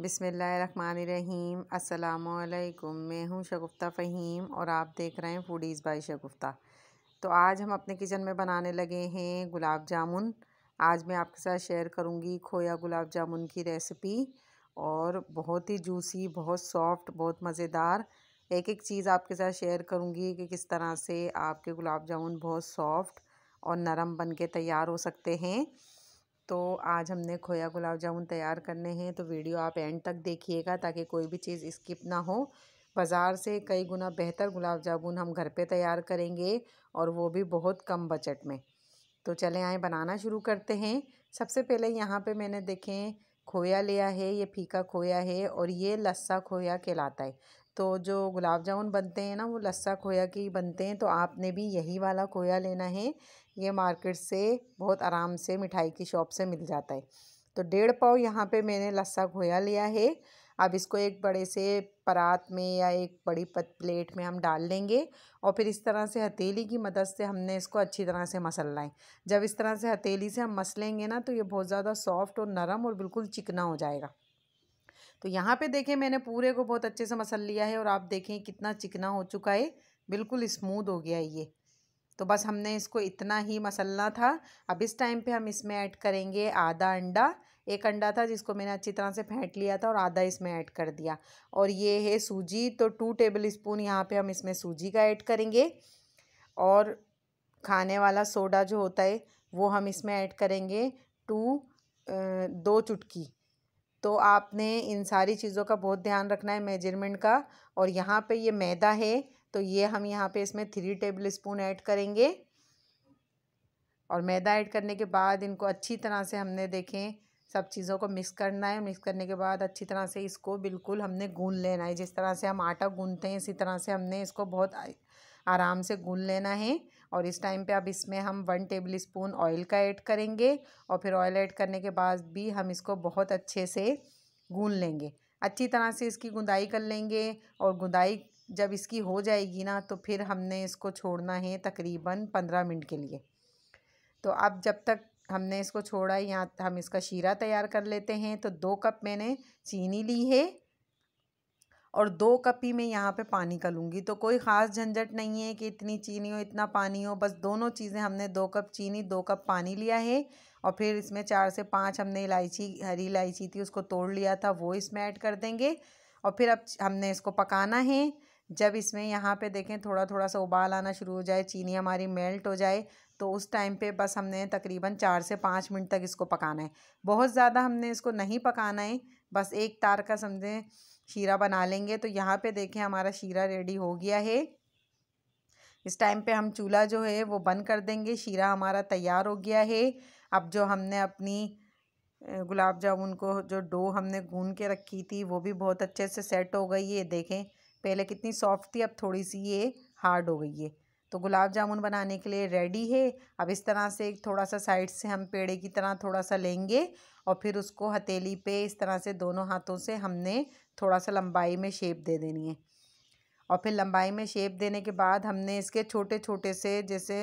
बिसमीम असलकुम मैं हूँ शगुफ्ता फ़हीम और आप देख रहे हैं फूडीज़ बाई शगुफ्ता तो आज हम अपने किचन में बनाने लगे हैं गुलाब जामुन आज मैं आपके साथ शेयर करूँगी खोया गुलाब जामुन की रेसिपी और बहुत ही जूसी बहुत सॉफ्ट बहुत मज़ेदार एक एक चीज़ आपके साथ शेयर करूँगी कि किस तरह से आपके गुलाब जामुन बहुत सॉफ्ट और नरम बन के तैयार हो सकते हैं तो आज हमने खोया गुलाब जामुन तैयार करने हैं तो वीडियो आप एंड तक देखिएगा ताकि कोई भी चीज़ स्किप ना हो बाज़ार से कई गुना बेहतर गुलाब जामुन हम घर पे तैयार करेंगे और वो भी बहुत कम बजट में तो चले आए बनाना शुरू करते हैं सबसे पहले यहाँ पे मैंने देखें खोया लिया है ये फीका खोया है और ये लस्सा खोया कहलाता है तो जो गुलाब जामुन बनते हैं ना वो लस्सा खोया के ही बनते हैं तो आपने भी यही वाला खोया लेना है ये मार्केट से बहुत आराम से मिठाई की शॉप से मिल जाता है तो डेढ़ पाव यहाँ पे मैंने लस्सा खोया लिया है अब इसको एक बड़े से परात में या एक बड़ी प्लेट में हम डाल लेंगे और फिर इस तरह से हथेली की मदद से हमने इसको अच्छी तरह से मसलना है जब इस तरह से हथेली से हम मसलेंगे ना तो ये बहुत ज़्यादा सॉफ्ट और नरम और बिल्कुल चिकना हो जाएगा तो यहाँ पे देखें मैंने पूरे को बहुत अच्छे से मसल लिया है और आप देखें कितना चिकना हो चुका है बिल्कुल स्मूद हो गया है ये तो बस हमने इसको इतना ही मसलना था अब इस टाइम पे हम इसमें ऐड करेंगे आधा अंडा एक अंडा था जिसको मैंने अच्छी तरह से फेंट लिया था और आधा इसमें ऐड कर दिया और ये है सूजी तो टू टेबल स्पून यहाँ पर हम इसमें सूजी का ऐड करेंगे और खाने वाला सोडा जो होता है वो हम इसमें ऐड करेंगे टू दो चुटकी तो आपने इन सारी चीज़ों का बहुत ध्यान रखना है मेजरमेंट का और यहाँ पे ये मैदा है तो ये हम यहाँ पे इसमें थ्री टेबल स्पून ऐड करेंगे और मैदा ऐड करने के बाद इनको अच्छी तरह से हमने देखें सब चीज़ों को मिक्स करना है मिक्स करने के बाद अच्छी तरह से इसको बिल्कुल हमने गून लेना है जिस तरह से हम आटा गूनते हैं इसी तरह से हमने इसको बहुत आराम से गून लेना है और इस टाइम पे अब इसमें हम वन टेबल स्पून ऑयल का ऐड करेंगे और फिर ऑयल ऐड करने के बाद भी हम इसको बहुत अच्छे से गून लेंगे अच्छी तरह से इसकी गुंदाई कर लेंगे और गुंदाई जब इसकी हो जाएगी ना तो फिर हमने इसको छोड़ना है तकरीबन पंद्रह मिनट के लिए तो अब जब तक हमने इसको छोड़ा यहाँ हम इसका शीरा तैयार कर लेते हैं तो दो कप मैंने चीनी ली है और दो कप ही मैं यहाँ पे पानी का लूँगी तो कोई ख़ास झंझट नहीं है कि इतनी चीनी हो इतना पानी हो बस दोनों चीज़ें हमने दो कप चीनी दो कप पानी लिया है और फिर इसमें चार से पाँच हमने इलायची हरी इलायची थी उसको तोड़ लिया था वो इसमें ऐड कर देंगे और फिर अब हमने इसको पकाना है जब इसमें यहाँ पे देखें थोड़ा थोड़ा सा उबाल आना शुरू हो जाए चीनी हमारी मेल्ट हो जाए तो उस टाइम पे बस हमने तकरीबन चार से पाँच मिनट तक इसको पकाना है बहुत ज़्यादा हमने इसको नहीं पकाना है बस एक तार का समझें शीरा बना लेंगे तो यहाँ पे देखें हमारा शीरा रेडी हो गया है इस टाइम पे हम चूल्हा जो है वो बंद कर देंगे शीरा हमारा तैयार हो गया है अब जो हमने अपनी गुलाब जामुन को जो डो हमने गून के रखी थी वो भी बहुत अच्छे से सेट हो गई है देखें पहले कितनी सॉफ्ट थी अब थोड़ी सी ये हार्ड हो गई है तो गुलाब जामुन बनाने के लिए रेडी है अब इस तरह से एक थोड़ा सा साइड से हम पेड़े की तरह थोड़ा सा लेंगे और फिर उसको हथेली पे इस तरह से दोनों हाथों से हमने थोड़ा सा लंबाई में शेप दे देनी है और फिर लंबाई में शेप देने के बाद हमने इसके छोटे छोटे से जैसे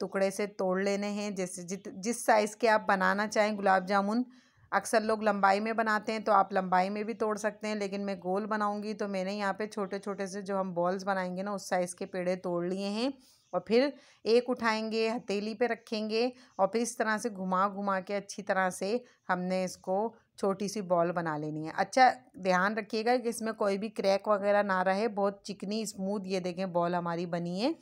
टुकड़े से तोड़ लेने हैं जैसे जित जिस साइज़ के आप बनाना चाहें गुलाब जामुन अक्सर लोग लंबाई में बनाते हैं तो आप लंबाई में भी तोड़ सकते हैं लेकिन मैं गोल बनाऊंगी तो मैंने यहाँ पे छोटे छोटे से जो हम बॉल्स बनाएंगे ना उस साइज़ के पेड़े तोड़ लिए हैं और फिर एक उठाएंगे हथेली पे रखेंगे और फिर इस तरह से घुमा घुमा के अच्छी तरह से हमने इसको छोटी सी बॉल बना लेनी है अच्छा ध्यान रखिएगा कि इसमें कोई भी क्रैक वगैरह ना रहे बहुत चिकनी स्मूथ ये देखें बॉल हमारी बनी है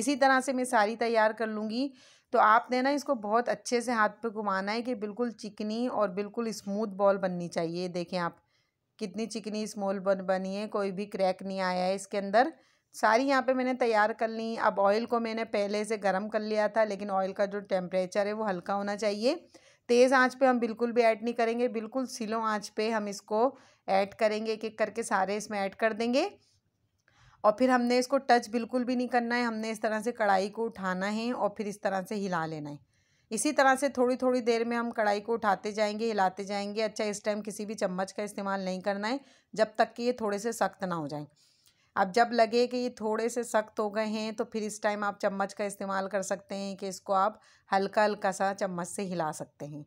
इसी तरह से मैं सारी तैयार कर लूँगी तो आपने ना इसको बहुत अच्छे से हाथ पे घुमाना है कि बिल्कुल चिकनी और बिल्कुल स्मूथ बॉल बननी चाहिए देखें आप कितनी चिकनी स्मॉल बन बनी है कोई भी क्रैक नहीं आया है इसके अंदर सारी यहाँ पे मैंने तैयार कर ली अब ऑयल को मैंने पहले से गर्म कर लिया था लेकिन ऑयल का जो टेम्परेचर है वो हल्का होना चाहिए तेज़ आँच पर हम बिल्कुल भी ऐड नहीं करेंगे बिल्कुल सिलो आँच पर हम इसको ऐड करेंगे एक एक करके सारे इसमें ऐड कर देंगे और फिर हमने इसको टच बिल्कुल भी नहीं करना है हमने इस तरह से कढ़ाई को उठाना है और फिर इस तरह से हिला लेना है इसी तरह से थोड़ी थोड़ी देर में हम कढ़ाई को उठाते जाएंगे हिलाते जाएंगे अच्छा इस टाइम किसी भी चम्मच का इस्तेमाल नहीं करना है जब तक कि ये थोड़े से सख्त ना हो जाए अब जब लगे कि ये थोड़े से सख्त हो गए हैं तो फिर इस टाइम आप चम्मच का इस्तेमाल कर सकते हैं कि इसको आप हल्का हल्का सा चम्मच से हिला सकते हैं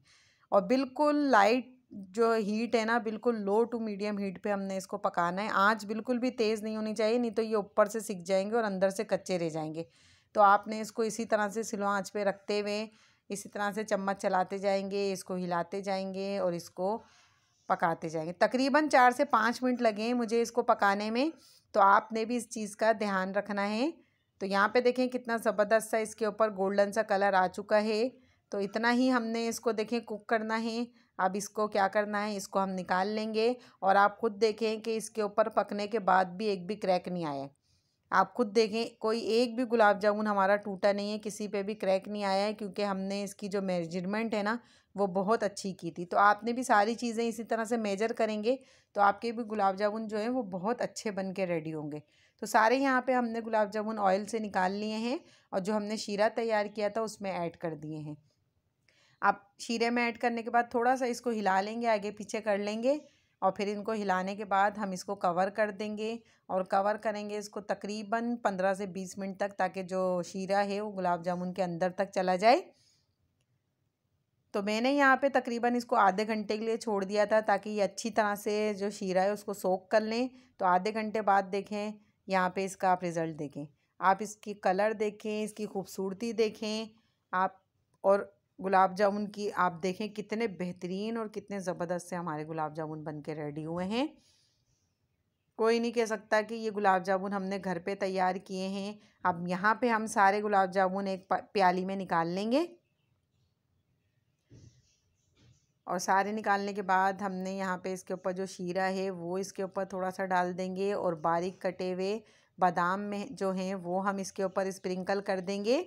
और बिल्कुल लाइट जो हीट है ना बिल्कुल लो टू मीडियम हीट पे हमने इसको पकाना है आँच बिल्कुल भी तेज़ नहीं होनी चाहिए नहीं तो ये ऊपर से सिक जाएंगे और अंदर से कच्चे रह जाएंगे तो आपने इसको इसी तरह से सिलो आँच पर रखते हुए इसी तरह से चम्मच चलाते जाएंगे इसको हिलाते जाएंगे और इसको पकाते जाएंगे तकरीबन चार से पाँच मिनट लगे मुझे इसको पकाने में तो आपने भी इस चीज़ का ध्यान रखना है तो यहाँ पे देखें कितना ज़बरदस्त सा इसके ऊपर गोल्डन सा कलर आ चुका है तो इतना ही हमने इसको देखें कुक करना है अब इसको क्या करना है इसको हम निकाल लेंगे और आप खुद देखें कि इसके ऊपर पकने के बाद भी एक भी क्रैक नहीं आया आप खुद देखें कोई एक भी गुलाब जामुन हमारा टूटा नहीं है किसी पे भी क्रैक नहीं आया है क्योंकि हमने इसकी जो मेजरमेंट है ना वो बहुत अच्छी की थी तो आपने भी सारी चीज़ें इसी तरह से मेजर करेंगे तो आपके भी गुलाब जामुन जो हैं वो बहुत अच्छे बन के रेडी होंगे तो सारे यहाँ पे हमने गुलाब जामुन ऑयल से निकाल लिए हैं और जो हमने शीरा तैयार किया था उसमें ऐड कर दिए हैं आप शीरे में ऐड करने के बाद थोड़ा सा इसको हिला लेंगे आगे पीछे कर लेंगे और फिर इनको हिलाने के बाद हम इसको कवर कर देंगे और कवर करेंगे इसको तकरीबन पंद्रह से बीस मिनट तक ताकि जो शीरा है वो गुलाब जामुन के अंदर तक चला जाए तो मैंने यहाँ पे तकरीबन इसको आधे घंटे के लिए छोड़ दिया था ताकि ये अच्छी तरह से जो शीरा है उसको सोख कर लें तो आधे घंटे बाद देखें यहाँ पे इसका आप रिज़ल्ट देखें आप इसकी कलर देखें इसकी खूबसूरती देखें आप और गुलाब जामुन की आप देखें कितने बेहतरीन और कितने ज़बरदस्त से हमारे गुलाब जामुन बन के रेडी हुए हैं कोई नहीं कह सकता कि ये गुलाब जामुन हमने घर पे तैयार किए हैं अब यहाँ पे हम सारे गुलाब जामुन एक प्याली में निकाल लेंगे और सारे निकालने के बाद हमने यहाँ पे इसके ऊपर जो शीरा है वो इसके ऊपर थोड़ा सा डाल देंगे और बारीक कटे हुए बादाम में जो हैं वो हम इसके ऊपर स्प्रिंकल कर देंगे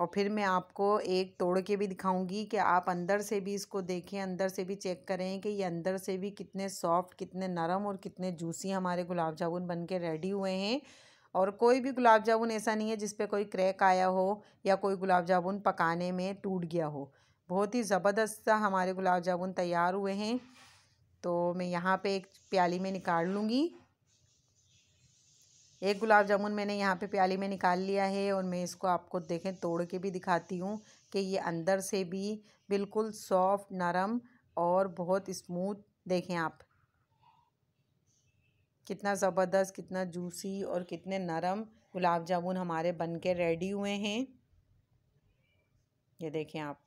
और फिर मैं आपको एक तोड़ के भी दिखाऊंगी कि आप अंदर से भी इसको देखें अंदर से भी चेक करें कि ये अंदर से भी कितने सॉफ्ट कितने नरम और कितने जूसी हमारे गुलाब जामुन बन के रेडी हुए हैं और कोई भी गुलाब जामुन ऐसा नहीं है जिस पे कोई क्रैक आया हो या कोई गुलाब जामुन पकाने में टूट गया हो बहुत ही ज़बरदस्त हमारे गुलाब जामुन तैयार हुए हैं तो मैं यहाँ पर एक प्याली में निकाल लूँगी एक गुलाब जामुन मैंने यहाँ पे प्याली में निकाल लिया है और मैं इसको आपको देखें तोड़ के भी दिखाती हूँ कि ये अंदर से भी बिल्कुल सॉफ्ट नरम और बहुत स्मूथ देखें आप कितना ज़बरदस्त कितना जूसी और कितने नरम गुलाब जामुन हमारे बन के रेडी हुए हैं ये देखें आप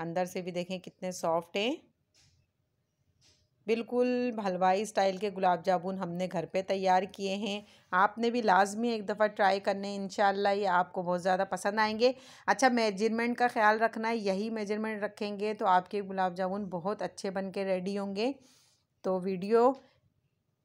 अंदर से भी देखें कितने सॉफ्ट हैं बिल्कुल हलवाई स्टाइल के गुलाब जामुन हमने घर पे तैयार किए हैं आपने भी लाजमी एक दफ़ा ट्राई करने इन ये आपको बहुत ज़्यादा पसंद आएंगे अच्छा मेजरमेंट का ख्याल रखना है यही मेजरमेंट रखेंगे तो आपके गुलाब जामुन बहुत अच्छे बन के रेडी होंगे तो वीडियो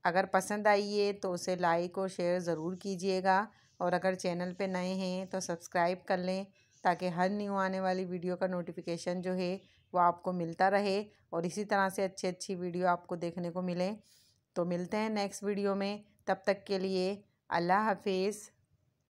अगर पसंद आई है तो उसे लाइक और शेयर ज़रूर कीजिएगा और अगर चैनल पर नए हैं तो सब्सक्राइब कर लें ताकि हर न्यू आने वाली वीडियो का नोटिफिकेशन जो है वो आपको मिलता रहे और इसी तरह से अच्छी अच्छी वीडियो आपको देखने को मिले तो मिलते हैं नेक्स्ट वीडियो में तब तक के लिए अल्लाह हाफिज़